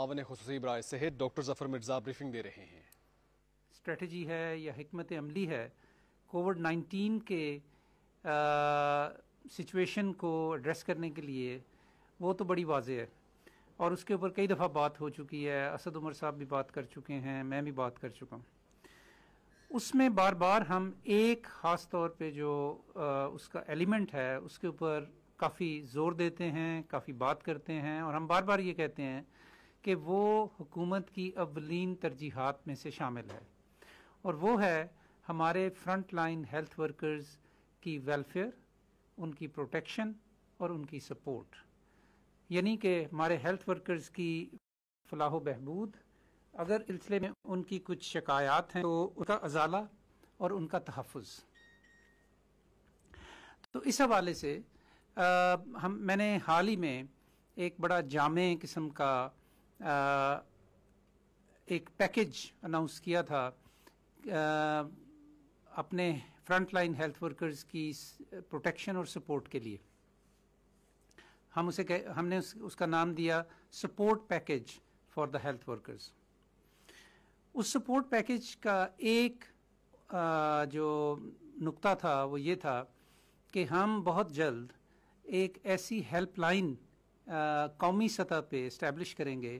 मावन खसूसी बरए सेहत डॉक्टर जफर मिर्जा ब्रीफिंग दे रहे हैं स्ट्रेटजी है या हमत अमली है कोविड नाइन्टीन के सिचुएशन को एड्रेस करने के लिए वो तो बड़ी वाज है और उसके ऊपर कई दफ़ा बात हो चुकी है असद उमर साहब भी बात कर चुके हैं मैं भी बात कर चुका हूँ उसमें बार बार हम एक ख़ास तौर पे जो आ, उसका एलिमेंट है उसके ऊपर काफ़ी ज़ोर देते हैं काफ़ी बात करते हैं और हम बार बार ये कहते हैं कि वो हुकूमत की अवलिन तरजीहत में से शामिल है और वो है हमारे फ्रंट लाइन हेल्थ वर्कर्स की वेलफेयर उनकी प्रोटेक्शन और उनकी सपोर्ट यानी कि हमारे हेल्थ वर्कर्स की फलाह बहबूद अगर सिलसिले में उनकी कुछ शिकायात हैं तो उनका अजाला और उनका तहफ़ तो इस हवाले से आ, हम मैंने हाल ही में एक बड़ा जाम किस्म का एक पैकेज अनाउंस किया था आ, अपने फ्रंटलाइन हेल्थ वर्कर्स की प्रोटेक्शन और सपोर्ट के लिए हम उसे कह, हमने उस, उसका नाम दिया support package for the health workers उस सपोर्ट पैकेज का एक आ, जो नुक्ता था वो ये था कि हम बहुत जल्द एक ऐसी हेल्पलाइन कौमी सतह पे इस्टेब्लिश करेंगे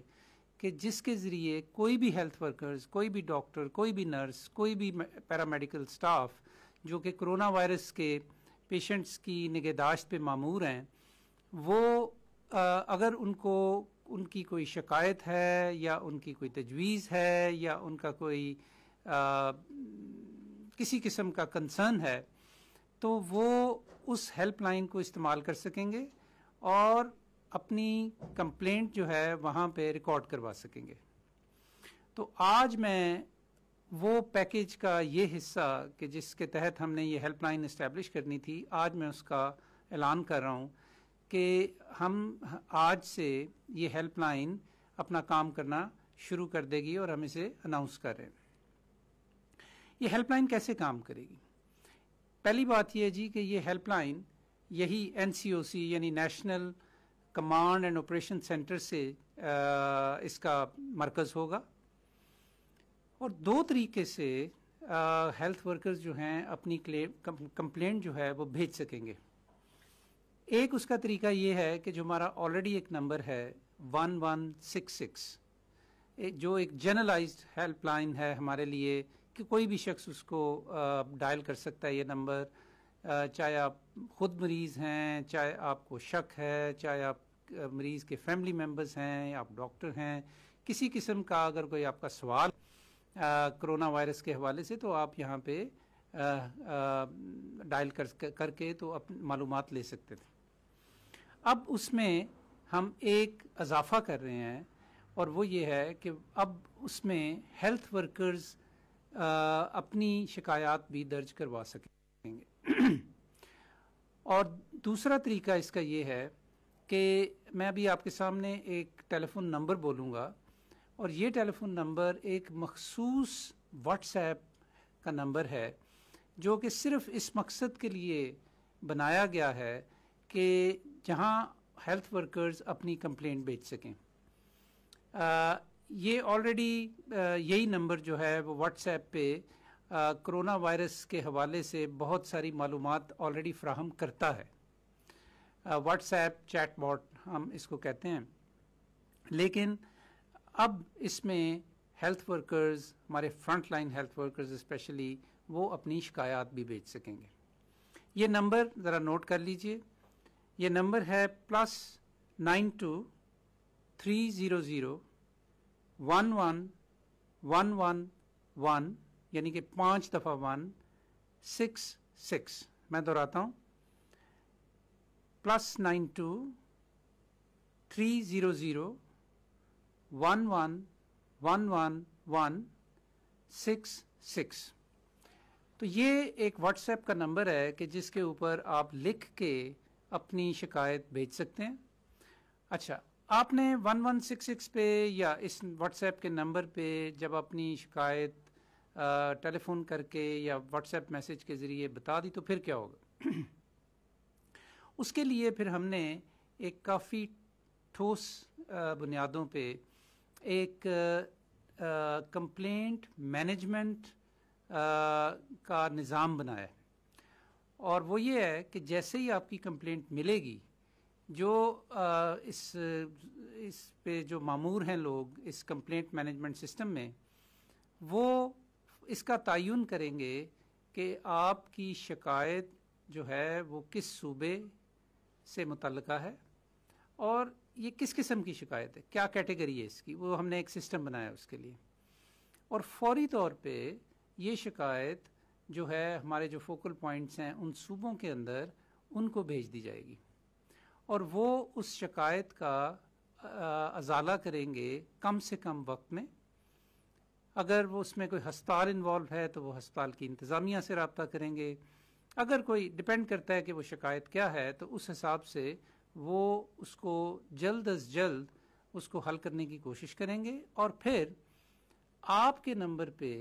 कि जिसके ज़रिए कोई भी हेल्थ वर्कर्स कोई भी डॉक्टर कोई भी नर्स कोई भी पैरामेडिकल स्टाफ जो कि कोरोना वायरस के पेशेंट्स की निगहदाश्त पे मामूर हैं वो आ, अगर उनको उनकी कोई शिकायत है या उनकी कोई तजवीज़ है या उनका कोई आ, किसी किस्म का कंसर्न है तो वो उस हेल्पलाइन को इस्तेमाल कर सकेंगे और अपनी कंप्लेंट जो है वहाँ पे रिकॉर्ड करवा सकेंगे तो आज मैं वो पैकेज का ये हिस्सा कि जिसके तहत हमने ये हेल्पलाइन इस्टेब्लिश करनी थी आज मैं उसका ऐलान कर रहा हूँ कि हम आज से ये हेल्पलाइन अपना काम करना शुरू कर देगी और हम इसे अनाउंस कर रहे हैं ये हेल्पलाइन कैसे काम करेगी पहली बात यह जी कि ये हेल्पलाइन यही एन यानी national command and operation centre से uh, इसका मरकज़ होगा और दो तरीके से हेल्थ uh, वर्कर्स जो हैं अपनी कंप्लेंट जो है वो भेज सकेंगे एक उसका तरीका ये है कि जो हमारा ऑलरेडी एक नंबर है वन वन सिक्स सिक्स जो एक जनरलाइज्ड हेल्पलाइन है हमारे लिए कि कोई भी शख्स उसको डायल uh, कर सकता है ये नंबर चाहे आप ख़ुद मरीज़ हैं चाहे आपको शक है चाहे आप मरीज़ के फैमिली मेम्बर्स हैं आप डॉक्टर हैं किसी किस्म का अगर कोई आपका सवाल कोरोना वायरस के हवाले से तो आप यहाँ पे आ, आ, डायल कर करके तो आप मालूम ले सकते थे अब उसमें हम एक इजाफा कर रहे हैं और वो ये है कि अब उसमें हेल्थ वर्कर्स आ, अपनी शिकायत भी दर्ज करवा सकें और दूसरा तरीका इसका ये है कि मैं अभी आपके सामने एक टेलीफोन नंबर बोलूँगा और ये टेलीफोन नंबर एक मखसूस व्हाट्सएप का नंबर है जो कि सिर्फ इस मकसद के लिए बनाया गया है कि जहाँ हेल्थ वर्कर्स अपनी कंप्लेंट भेज सकें आ, ये ऑलरेडी यही नंबर जो है वो व्हाट्सएप पे कोरोना वायरस के हवाले से बहुत सारी मालूम ऑलरेडी फ्राहम करता है व्हाट्सएप चैट बॉट हम इसको कहते हैं लेकिन अब इसमें हेल्थ वर्कर्स हमारे front line health workers specially वो अपनी शिकायत भी भेज सकेंगे ये नंबर ज़रा नोट कर लीजिए ये नंबर है plus nine two three zero zero one one one one one यानी कि पांच दफा वन सिक्स सिक्स मैं दोहराता हूं plus nine two three zero zero one one one one one six six तो ये एक व्हाट्सएप का नंबर है कि जिसके ऊपर आप लिख के अपनी शिकायत भेज सकते हैं अच्छा आपने 1166 पे या इस व्हाट्सएप के नंबर पे जब अपनी शिकायत टेलीफोन करके या व्हाट्सएप मैसेज के ज़रिए बता दी तो फिर क्या होगा उसके लिए फिर हमने एक काफ़ी ठोस बुनियादों पे एक कंप्लेंट मैनेजमेंट का निज़ाम बनाया है और वो ये है कि जैसे ही आपकी कंप्लेंट मिलेगी जो आ, इस इस पे जो मामूर हैं लोग इस कंप्लेंट मैनेजमेंट सिस्टम में वो इसका तयन करेंगे कि आपकी शिकायत जो है वो किस सूबे से मुतल है और ये किस किस्म की शिकायत है क्या कैटेगरी है इसकी वो हमने एक सिस्टम बनाया उसके लिए और फौरी तौर पे ये शिकायत जो है हमारे जो फोकल पॉइंट्स हैं उन सूबों के अंदर उनको भेज दी जाएगी और वो उस शिकायत का अजाला करेंगे कम से कम वक्त में अगर वो उसमें कोई हस्पताल इन्वॉल्व है तो वो हस्पताल की इंतज़ामिया से रबता करेंगे अगर कोई डिपेंड करता है कि वो शिकायत क्या है तो उस हिसाब से वो उसको जल्द अज जल्द उसको हल करने की कोशिश करेंगे और फिर आपके नंबर पे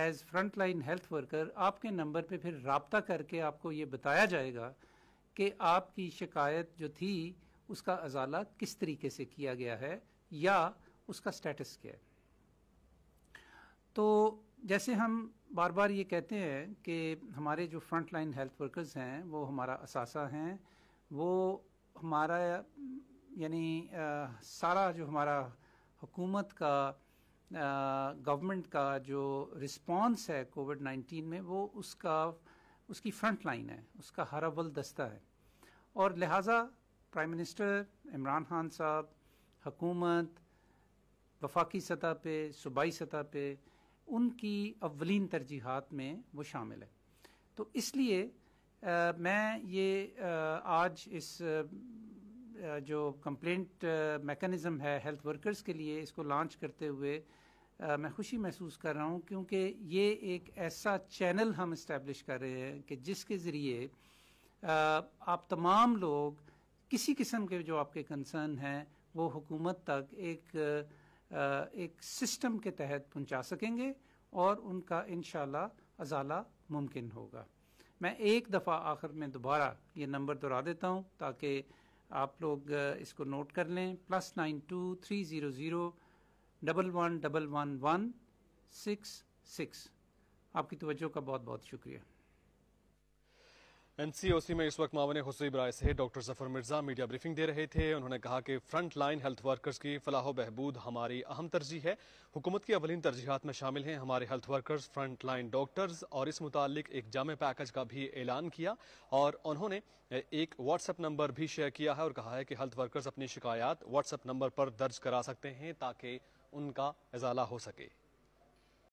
as front line health worker आपके नंबर पे फिर रबता करके आपको ये बताया जाएगा कि आपकी शिकायत जो थी उसका अजाला किस तरीके से किया गया है या उसका स्टेटस क्या है तो जैसे हम बार बार ये कहते हैं कि हमारे जो फ्रंट लाइन हेल्थ वर्कर्स हैं वो हमारा असासा हैं वो हमारा यानी सारा जो हमारा हुकूमत का गवर्नमेंट का जो रिस्पांस है कोविड 19 में वो उसका उसकी फ्रंट लाइन है उसका हर अव्वल दस्ता है और लिहाजा प्राइम मिनिस्टर इमरान खान साहब हकूमत वफाकी सतह पे सूबाई सतह पे उनकी अवलिन तरजीहत में वो शामिल है तो इसलिए आ, मैं ये आ, आज इस आ, जो कंप्लेंट मेकनिज़म है हेल्थ वर्कर्स के लिए इसको लॉन्च करते हुए आ, मैं खुशी महसूस कर रहा हूँ क्योंकि ये एक ऐसा चैनल हम इस्टेब्लिश कर रहे हैं कि जिसके ज़रिए आप तमाम लोग किसी किस्म के जो आपके कंसर्न हैं वो हुकूमत तक एक एक सिस्टम के तहत पहुंचा सकेंगे और उनका इन अजाला मुमकिन होगा मैं एक दफ़ा आखिर में दोबारा ये नंबर दोहरा देता हूँ ताकि आप लोग इसको नोट कर लें plus nine two three zero zero double one double one one six six आपकी तवज्जो का बहुत बहुत शुक्रिया एनसीओसी में इस वक्त मावन हुसैब राय से doctor Zafar Mirza media briefing दे रहे थे उन्होंने कहा कि फ्रंट लाइन हेल्थ वर्कर्स की फलाह बहबूद हमारी अहम तरजीह है हुकूमत की अवलिन तरजीहत में शामिल हैं हमारे health workers front line doctors और इस मुतालिक एक जाम पैकेज का भी ऐलान किया और उन्होंने एक व्हाट्सएप नंबर भी शेयर किया है और कहा है कि हेल्थ वर्कर्स अपनी शिकायत व्हाट्सएप नंबर पर दर्ज करा सकते हैं ताकि उनका इजाला हो सके